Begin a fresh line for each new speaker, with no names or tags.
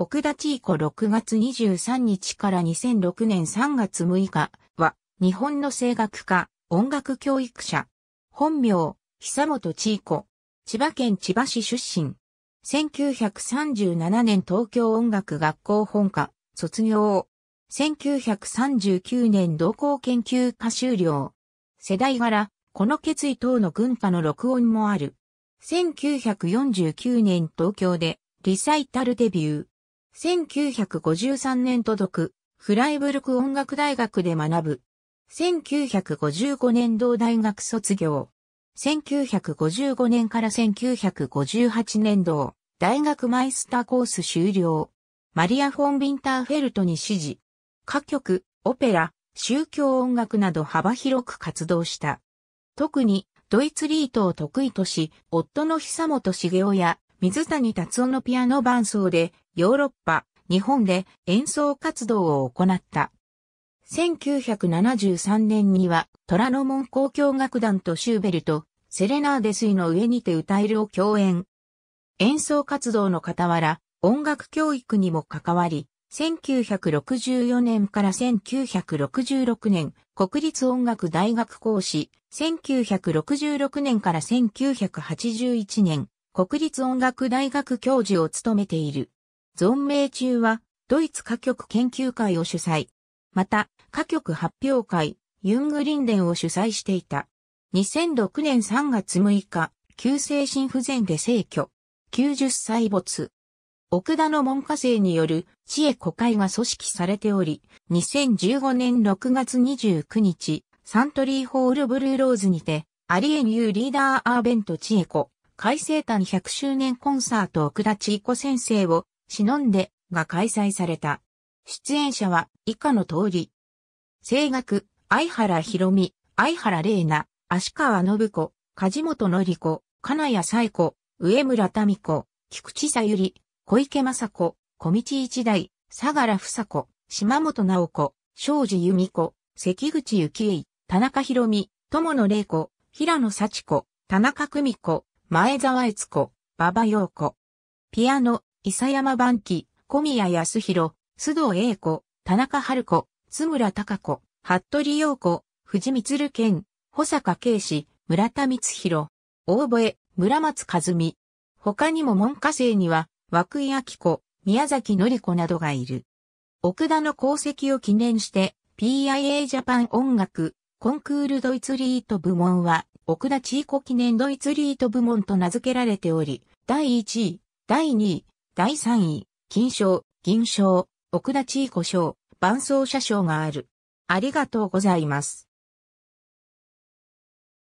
奥田地子6月23日から2006年3月6日は、日本の声楽家、音楽教育者。本名、久本千子。千葉県千葉市出身。1937年東京音楽学校本科、卒業。1939年同校研究科修了。世代柄、この決意等の軍歌の録音もある。1949年東京で、リサイタルデビュー。1953年届く、フライブルク音楽大学で学ぶ。1955年同大学卒業。1955年から1958年同、大学マイスターコース終了。マリア・フォン・ビンターフェルトに指示。歌曲、オペラ、宗教音楽など幅広く活動した。特に、ドイツリートを得意とし、夫の久本茂雄や水谷達夫のピアノ伴奏でヨーロッパ、日本で演奏活動を行った。1973年には、虎ノ門交響楽団とシューベルト、セレナーデスイの上にて歌えるを共演。演奏活動の傍ら、音楽教育にも関わり、1964年から1966年、国立音楽大学講師、1966年から1981年、国立音楽大学教授を務めている。存命中は、ドイツ歌曲研究会を主催。また、歌曲発表会、ユングリンデンを主催していた。2006年3月6日、急性心不全で逝去。90歳没。奥田の門下生による知恵古会が組織されており、2015年6月29日、サントリーホールブルーローズにて、アリエニューリーダーアーベント知恵子、改正誕100周年コンサート奥田チ恵子先生を忍んで、が開催された。出演者は以下の通り。声楽、相原博美、相原玲奈、足川信子、梶本のり子、金谷衣子、上村民子、菊池さゆり、小池雅子、小道一代、相良房子、島本直子、庄司由美子、関口幸恵、田中博美、友野玲子、平野幸子、田中久美子、前澤悦子、馬場陽子。ピアノ、諫山晩期、小宮康弘、須藤栄子、田中春子、津村隆子、服部陽子、藤光健、保坂啓氏、村田光弘、大越、村松和美。他にも門下生には、枠井明子、宮崎り子などがいる。奥田の功績を記念して、PIA ジャパン音楽、コンクールドイツリート部門は、奥田千恵子記念ドイツリート部門と名付けられており、第1位、第2位、第3位、金賞、銀賞、奥田千恵子賞、伴走者賞がある。ありがとうございます。